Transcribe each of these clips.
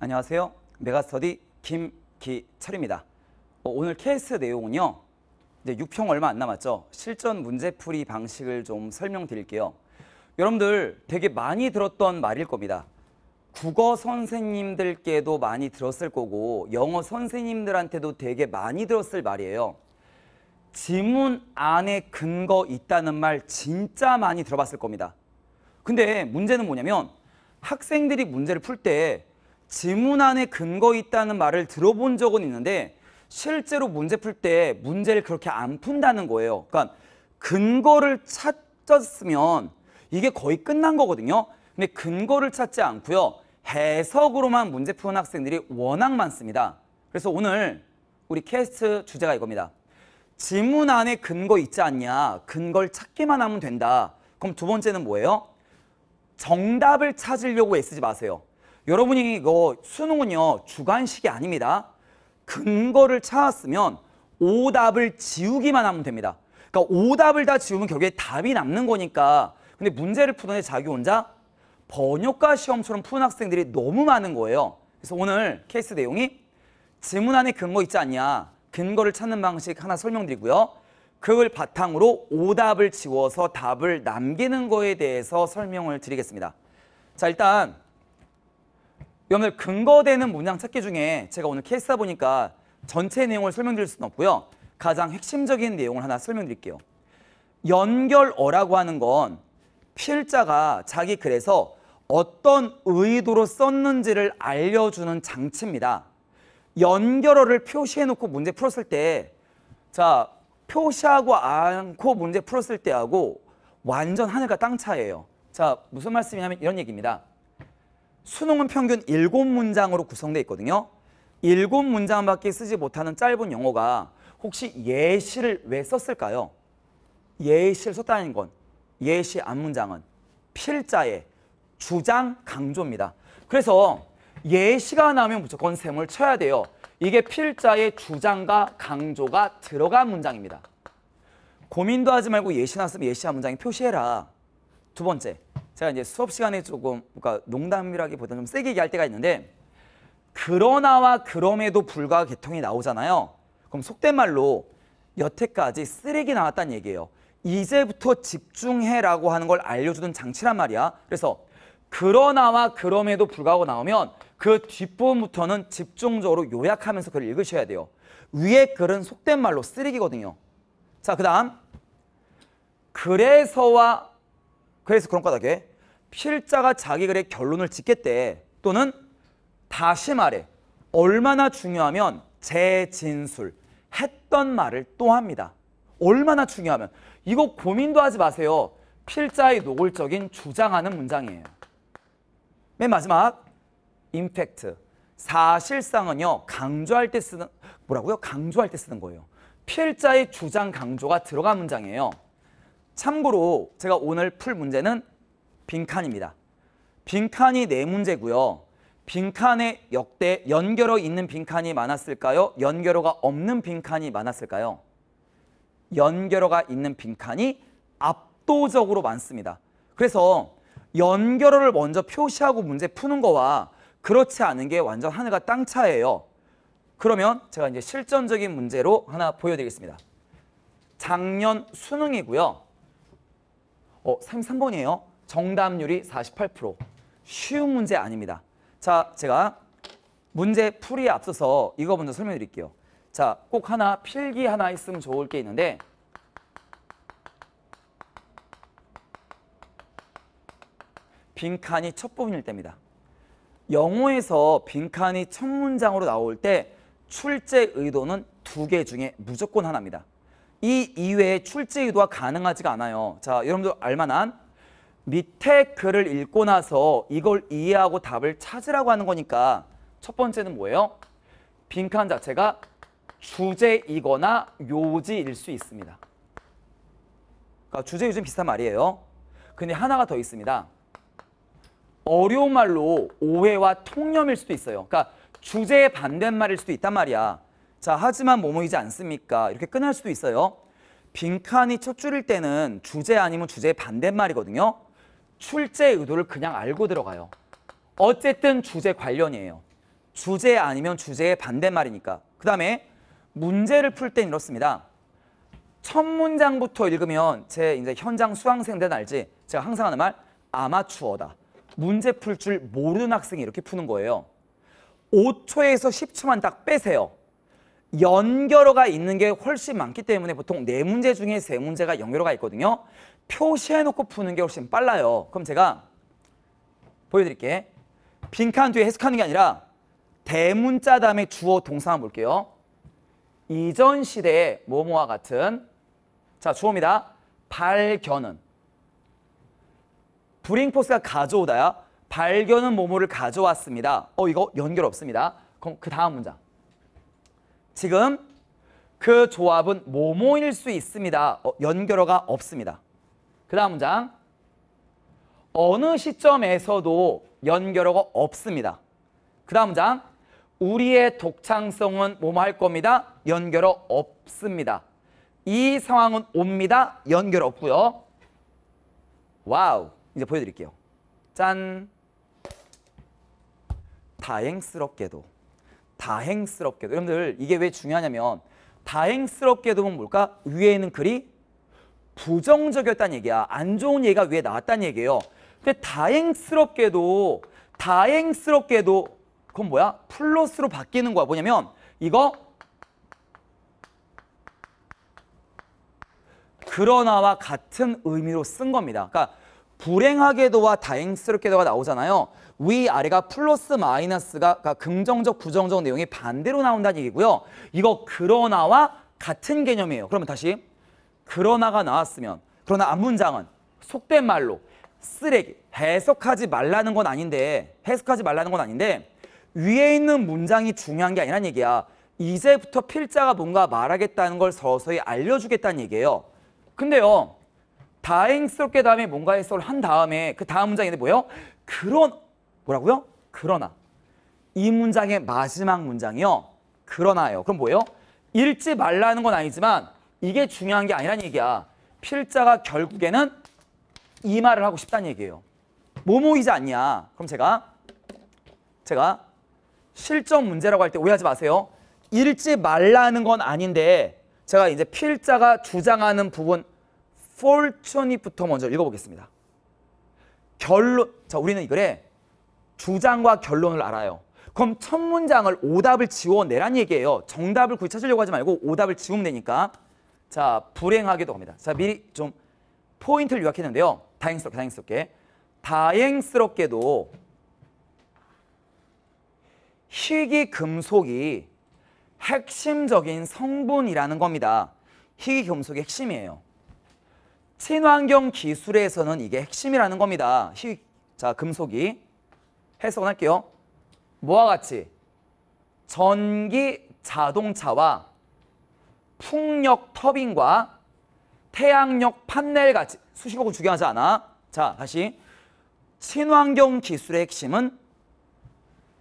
안녕하세요. 메가스터디 김기철입니다. 어, 오늘 케이스 내용은요. 이제 6평 얼마 안 남았죠. 실전 문제풀이 방식을 좀 설명드릴게요. 여러분들 되게 많이 들었던 말일 겁니다. 국어 선생님들께도 많이 들었을 거고 영어 선생님들한테도 되게 많이 들었을 말이에요. 지문 안에 근거 있다는 말 진짜 많이 들어봤을 겁니다. 근데 문제는 뭐냐면 학생들이 문제를 풀때 지문 안에 근거 있다는 말을 들어본 적은 있는데 실제로 문제 풀 때 문제를 그렇게 안 푼다는 거예요. 그러니까 근거를 찾았으면 이게 거의 끝난 거거든요. 근데 근거를 찾지 않고요. 해석으로만 문제 푸는 학생들이 워낙 많습니다. 그래서 오늘 우리 캐스트 주제가 이겁니다. 지문 안에 근거 있지 않냐. 근거를 찾기만 하면 된다. 그럼 두 번째는 뭐예요? 정답을 찾으려고 애쓰지 마세요. 여러분이 이거 수능은요 주관식이 아닙니다. 근거를 찾았으면 오답을 지우기만 하면 됩니다. 그러니까 오답을 다 지우면 결국에 답이 남는 거니까 근데 문제를 푸는데 자기 혼자 번역과 시험처럼 푸는 학생들이 너무 많은 거예요. 그래서 오늘 케이스 내용이 지문 안에 근거 있지 않냐 근거를 찾는 방식 하나 설명드리고요. 그걸 바탕으로 오답을 지워서 답을 남기는 거에 대해서 설명을 드리겠습니다. 자 일단 여러분들 근거되는 문장 찾기 중에 제가 오늘 케이스다 보니까 전체 내용을 설명드릴 수는 없고요. 가장 핵심적인 내용을 하나 설명드릴게요. 연결어라고 하는 건 필자가 자기 글에서 어떤 의도로 썼는지를 알려주는 장치입니다. 연결어를 표시해놓고 문제 풀었을 때, 자, 표시하고 않고 문제 풀었을 때하고 완전 하늘과 땅 차이예요. 자, 무슨 말씀이냐면 이런 얘기입니다. 수능은 평균 일곱 문장으로 구성되어 있거든요. 일 문장밖에 쓰지 못하는 짧은 영어가 혹시 예시를 왜 썼을까요? 예시를 썼다는 건 예시 앞문장은 필자의 주장 강조입니다. 그래서 예시가 나오면 무조건 셈을 쳐야 돼요. 이게 필자의 주장과 강조가 들어간 문장입니다. 고민도 하지 말고 예시나 쓰면 예시한 문장에 표시해라. 두 번째, 제가 이제 수업 시간에 조금 그러니까 농담이라기보다는 좀 세게 얘기할 때가 있는데 그러나와 그럼에도 불과 개통이 나오잖아요. 그럼 속된 말로 여태까지 쓰레기 나왔다는 얘기예요. 이제부터 집중해라고 하는 걸 알려주는 장치란 말이야. 그래서 그러나와 그럼에도 불구하고 나오면 그 뒷부분부터는 집중적으로 요약하면서 글을 읽으셔야 돼요. 위에 글은 속된 말로 쓰레기거든요. 자, 그 다음 그래서와 그래서 그런 까닭에 필자가 자기 글의 결론을 짓게때 또는 다시 말해 얼마나 중요하면 재진술 했던 말을 또 합니다. 얼마나 중요하면 이거 고민도 하지 마세요. 필자의 노골적인 주장하는 문장이에요. 맨 마지막 임팩트 사실상은요 강조할 때 쓰는 뭐라고요? 강조할 때 쓰는 거예요. 필자의 주장 강조가 들어간 문장이에요. 참고로 제가 오늘 풀 문제는 빈칸입니다. 빈칸이 네문제고요 빈칸에 역대 연결어 있는 빈칸이 많았을까요? 연결어가 없는 빈칸이 많았을까요? 연결어가 있는 빈칸이 압도적으로 많습니다. 그래서 연결어를 먼저 표시하고 문제 푸는 거와 그렇지 않은 게 완전 하늘과 땅 차이예요. 그러면 제가 이제 실전적인 문제로 하나 보여드리겠습니다. 작년 수능이고요. 어, 3번이에요 정답률이 48%. 쉬운 문제 아닙니다. 자, 제가 문제 풀이에 앞서서 이거 먼저 설명해 드릴게요. 자, 꼭 하나 필기 하나 있으면 좋을 게 있는데 빈칸이 첫 부분일 때입니다. 영어에서 빈칸이 첫 문장으로 나올 때 출제 의도는 두 개 중에 무조건 하나입니다. 이 이외에 출제 의도가 가능하지가 않아요. 자, 여러분들 알만한 밑에 글을 읽고 나서 이걸 이해하고 답을 찾으라고 하는 거니까 첫 번째는 뭐예요? 빈칸 자체가 주제이거나 요지일 수 있습니다. 그러니까 주제 요즘 비슷한 말이에요. 근데 하나가 더 있습니다. 어려운 말로 오해와 통념일 수도 있어요. 그러니까 주제의 반대말일 수도 있단 말이야. 자, 하지만 뭐 모이지 않습니까? 이렇게 끝날 수도 있어요. 빈칸이 첫 줄일 때는 주제 아니면 주제의 반대말이거든요. 출제 의도를 그냥 알고 들어가요. 어쨌든 주제 관련이에요. 주제 아니면 주제의 반대말이니까. 그 다음에 문제를 풀 땐 이렇습니다. 첫 문장부터 읽으면 제 이제 현장 수강생들은 알지 제가 항상 하는 말 아마추어다. 문제 풀 줄 모르는 학생이 이렇게 푸는 거예요. 5초에서 10초만 딱 빼세요. 연결어가 있는 게 훨씬 많기 때문에 보통 네 문제 중에 세 문제가 연결어가 있거든요. 표시해놓고 푸는 게 훨씬 빨라요. 그럼 제가 보여드릴게. 빈칸 뒤에 해석하는 게 아니라 대문자 다음에 주어 동사 한번 볼게요. 이전 시대의 뭐뭐와 같은 자 주어입니다. 발견은 브링포스가 가져오다야. 발견은 뭐뭐를 가져왔습니다. 어 이거 연결 없습니다. 그럼 그 다음 문장. 지금 그 조합은 모모일 수 있습니다. 어, 연결어가 없습니다. 그 다음 문장. 어느 시점에서도 연결어가 없습니다. 그 다음 문장. 우리의 독창성은 뭐뭐할 겁니다. 연결어 없습니다. 이 상황은 옵니다. 연결 없고요. 와우. 이제 보여드릴게요. 짠. 다행스럽게도. 다행스럽게도 여러분들 이게 왜 중요하냐면 다행스럽게도 보면 뭘까? 위에 있는 글이 부정적이었다는 얘기야. 안 좋은 얘기가 위에 나왔다는 얘기예요. 근데 다행스럽게도 다행스럽게도 그건 뭐야? 플러스로 바뀌는 거야. 뭐냐면 이거 그러나와 같은 의미로 쓴 겁니다. 그러니까 불행하게도와 다행스럽게도가 나오잖아요. 위아래가 플러스 마이너스가 그러니까 긍정적 부정적 내용이 반대로 나온다는 얘기고요. 이거 그러나와 같은 개념이에요. 그러면 다시 그러나가 나왔으면 그러나 앞문장은 속된 말로 쓰레기 해석하지 말라는 건 아닌데 해석하지 말라는 건 아닌데 위에 있는 문장이 중요한 게 아니란 얘기야. 이제부터 필자가 뭔가 말하겠다는 걸 서서히 알려주겠다는 얘기예요. 근데요. 다행스럽게 다음에 뭔가 해석을 한 다음에 그 다음 문장인데 뭐예요? 그런 뭐라고요? 그러나 이 문장의 마지막 문장이요. 그러나요. 그럼 뭐예요? 읽지 말라는 건 아니지만 이게 중요한 게 아니란 얘기야. 필자가 결국에는 이 말을 하고 싶다는 얘기예요. 뭐뭐이지 않냐. 그럼 제가 제가 실전 문제라고 할 때 오해하지 마세요. 읽지 말라는 건 아닌데 제가 이제 필자가 주장하는 부분 폴천이부터 먼저 읽어보겠습니다. 결론, 자, 우리는 이 글에 주장과 결론을 알아요. 그럼 첫 문장을 오답을 지워내란 얘기예요. 정답을 굳이 찾으려고 하지 말고 오답을 지우면 되니까. 자, 불행하게도 갑니다. 자, 미리 좀 포인트를 요약했는데요. 다행스럽게, 다행스럽게. 다행스럽게도 희귀금속이 핵심적인 성분이라는 겁니다. 희귀금속의 핵심이에요. 친환경 기술에서는 이게 핵심이라는 겁니다. 자, 금속이 해석을 할게요. 뭐와 같이 전기 자동차와 풍력 터빈과 태양력 판넬 같이 수식어는 중요하지 않아. 자, 다시 친환경 기술의 핵심은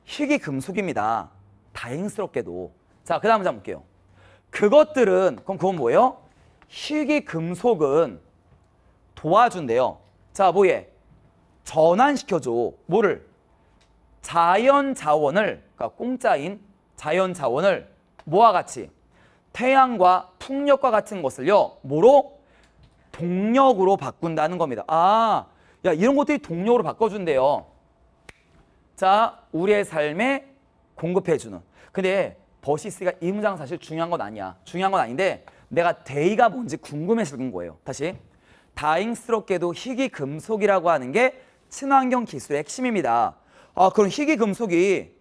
희귀 금속입니다. 다행스럽게도. 자, 그다음 한번 볼게요. 그것들은 그럼 그건 뭐예요? 희귀 금속은 도와준대요. 자, 뭐예? 전환시켜줘. 뭐를? 자연 자원을, 그러니까 공짜인 자연 자원을 뭐와 같이? 태양과 풍력과 같은 것을요. 뭐로? 동력으로 바꾼다는 겁니다. 아, 야, 이런 것들이 동력으로 바꿔준대요. 자, 우리의 삶에 공급해주는. 근데 버시스가 이 문장 사실 중요한 건 아니야. 중요한 건 아닌데 내가 데이가 뭔지 궁금해서 그런 거예요. 다시. 다행스럽게도 희귀 금속이라고 하는 게 친환경 기술의 핵심입니다. 아, 그럼 희귀 금속이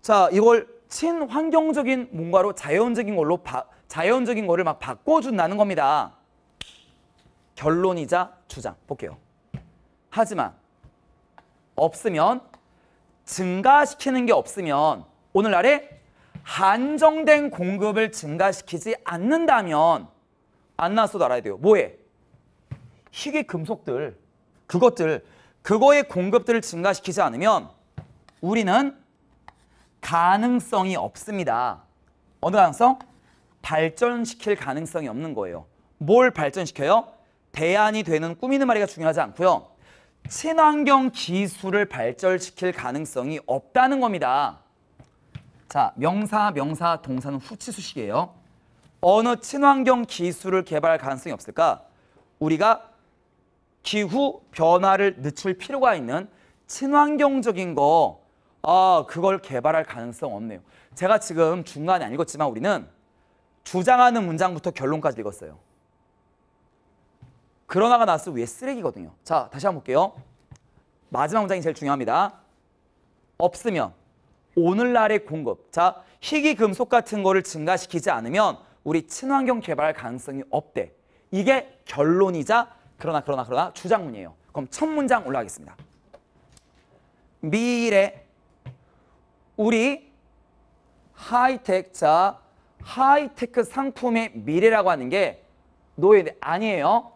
자, 이걸 친환경적인 뭔가로 자연적인 걸로 바, 자연적인 거를 막 바꿔준다는 겁니다. 결론이자 주장 볼게요. 하지만 없으면 증가시키는 게 없으면 오늘날에 한정된 공급을 증가시키지 않는다면 안나서도 알아야 돼요. 뭐해? 희귀 금속들 그것들 그거의 공급들을 증가시키지 않으면 우리는 가능성이 없습니다. 어느 가능성? 발전시킬 가능성이 없는 거예요. 뭘 발전시켜요? 대안이 되는 꾸미는 말이가 중요하지 않고요. 친환경 기술을 발전시킬 가능성이 없다는 겁니다. 자, 명사, 명사, 동사는 후치수식이에요. 어느 친환경 기술을 개발할 가능성이 없을까? 우리가 기후 변화를 늦출 필요가 있는 친환경적인 거, 아, 그걸 개발할 가능성 없네요. 제가 지금 중간에 안 읽었지만 우리는 주장하는 문장부터 결론까지 읽었어요. 그러나가 나서 위에 쓰레기거든요. 자, 다시 한번 볼게요. 마지막 문장이 제일 중요합니다. 없으면 오늘날의 공급. 자, 희귀 금속 같은 거를 증가시키지 않으면 우리 친환경 개발 가능성이 없대. 이게 결론이자 그러나 그러나 그러나 주장문이에요. 그럼 첫 문장 올라가겠습니다. 미래 우리 하이테크 자 하이테크 상품의 미래라고 하는 게 노예 아니에요.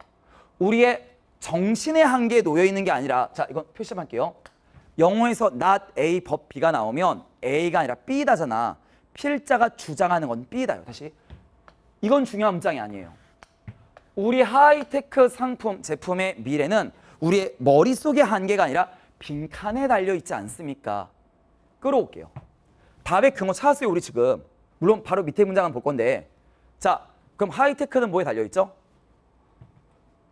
우리의 정신의 한계에 놓여 있는 게 아니라 자 이건 표시 좀 할게요. 영어에서 not A 법 B가 나오면 A가 아니라 B다잖아. 필자가 주장하는 건 B다요. 다시 이건 중요한 문장이 아니에요. 우리 하이테크 상품 제품의 미래는 우리의 머릿속의 한계가 아니라 빈칸에 달려 있지 않습니까? 끌어올게요. 답의 근거 찾았어요, 우리 지금. 물론 바로 밑에 문장은 볼 건데. 자, 그럼 하이테크는 뭐에 달려 있죠?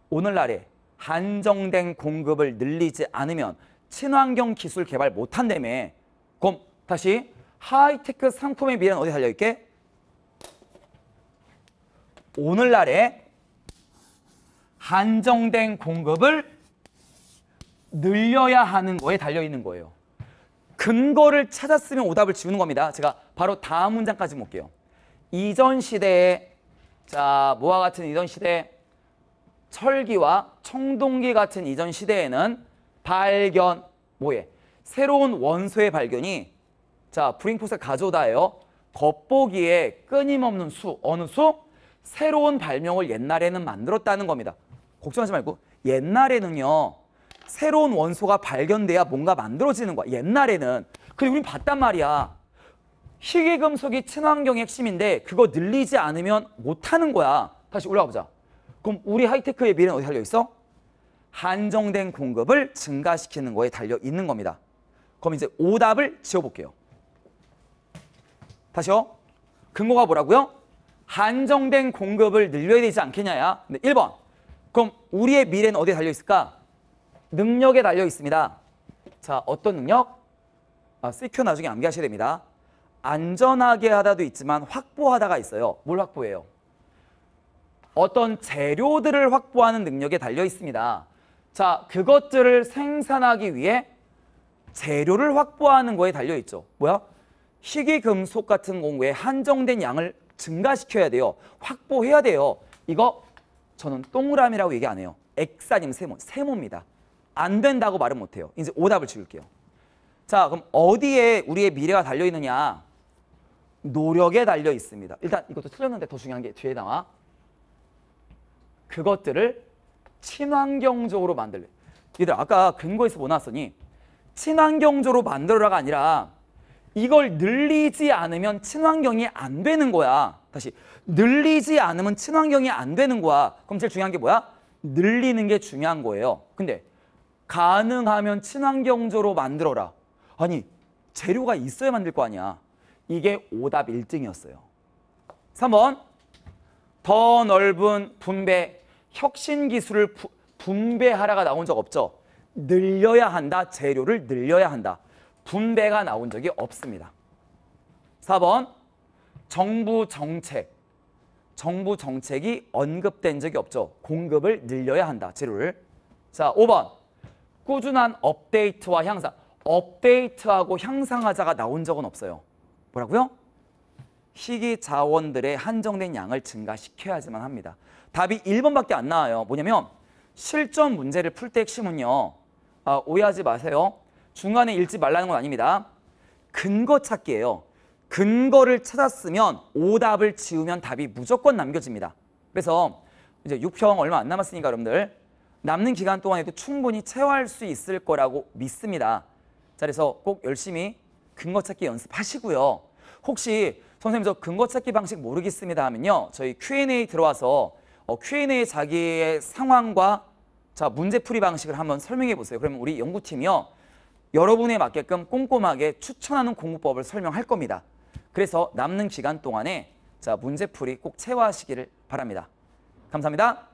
오늘날에 한정된 공급을 늘리지 않으면 친환경 기술 개발 못 한다며. 그럼 다시 하이테크 상품의 미래는 어디 달려 있게? 오늘날에 한정된 공급을 늘려야 하는 거에 달려 있는 거예요. 근거를 찾았으면 오답을 지우는 겁니다. 제가 바로 다음 문장까지 볼게요. 이전 시대에 자 모와 같은 이전 시대 철기와 청동기 같은 이전 시대에는 발견 뭐에 새로운 원소의 발견이 자 브링포스가 가져다요 겉보기에 끊임없는 수 어느 수 새로운 발명을 옛날에는 만들었다는 겁니다. 걱정하지 말고 옛날에는요. 새로운 원소가 발견돼야 뭔가 만들어지는 거야. 옛날에는. 근데 우린 봤단 말이야. 희귀금속이 친환경의 핵심인데 그거 늘리지 않으면 못하는 거야. 다시 올라가 보자. 그럼 우리 하이테크의 미래는 어디 달려있어? 한정된 공급을 증가시키는 거에 달려있는 겁니다. 그럼 이제 오답을 지어볼게요. 다시요. 근거가 뭐라고요? 한정된 공급을 늘려야 되지 않겠냐야. 근데 1번 그럼 우리의 미래는 어디에 달려 있을까? 능력에 달려 있습니다. 자, 어떤 능력? 아, CQ 나중에 암기하셔야 됩니다. 안전하게 하다도 있지만 확보하다가 있어요. 뭘 확보해요? 어떤 재료들을 확보하는 능력에 달려 있습니다. 자, 그것들을 생산하기 위해 재료를 확보하는 거에 달려 있죠. 뭐야? 희귀금속 같은 공우에 한정된 양을 증가시켜야 돼요. 확보해야 돼요. 이거 저는 동그라미라고 얘기 안 해요. X 아니 세모. 세모입니다. 안 된다고 말은 못해요. 이제 오답을 지울게요. 자, 그럼 어디에 우리의 미래가 달려 있느냐? 노력에 달려 있습니다. 일단 이것도 틀렸는데 더 중요한 게 뒤에 나와. 그것들을 친환경적으로 만들래. 얘들 아까 근거에서 뭐 나왔으니 친환경적으로 만들어라가 아니라 이걸 늘리지 않으면 친환경이 안 되는 거야. 다시 늘리지 않으면 친환경이 안 되는 거야. 그럼 제일 중요한 게 뭐야? 늘리는 게 중요한 거예요. 근데 가능하면 친환경조로 만들어라. 아니 재료가 있어야 만들 거 아니야. 이게 오답 1등이었어요. 3번 더 넓은 분배 혁신 기술을 분배하라가 나온 적 없죠. 늘려야 한다. 재료를 늘려야 한다. 분배가 나온 적이 없습니다. 4번 정부 정책, 정부 정책이 언급된 적이 없죠. 공급을 늘려야 한다, 재료를. 자, 5번. 꾸준한 업데이트와 향상. 업데이트하고 향상하자가 나온 적은 없어요. 뭐라고요? 희귀 자원들의 한정된 양을 증가시켜야지만 합니다. 답이 1번밖에 안 나와요. 뭐냐면 실전 문제를 풀 때 핵심은요. 아, 오해하지 마세요. 중간에 읽지 말라는 건 아닙니다. 근거 찾기예요. 근거를 찾았으면 오답을 지우면 답이 무조건 남겨집니다. 그래서 이제 6평 얼마 안 남았으니까 여러분들 남는 기간 동안에도 충분히 채워할 수 있을 거라고 믿습니다. 자, 그래서 꼭 열심히 근거 찾기 연습하시고요. 혹시 선생님 저 근거 찾기 방식 모르겠습니다 하면요. 저희 Q&A 들어와서 어, Q&A 자기의 상황과 자 문제 풀이 방식을 한번 설명해 보세요. 그러면 우리 연구팀이요. 여러분에 맞게끔 꼼꼼하게 추천하는 공부법을 설명할 겁니다. 그래서 남는 기간 동안에 자 문제풀이 꼭채화하시기를 바랍니다. 감사합니다.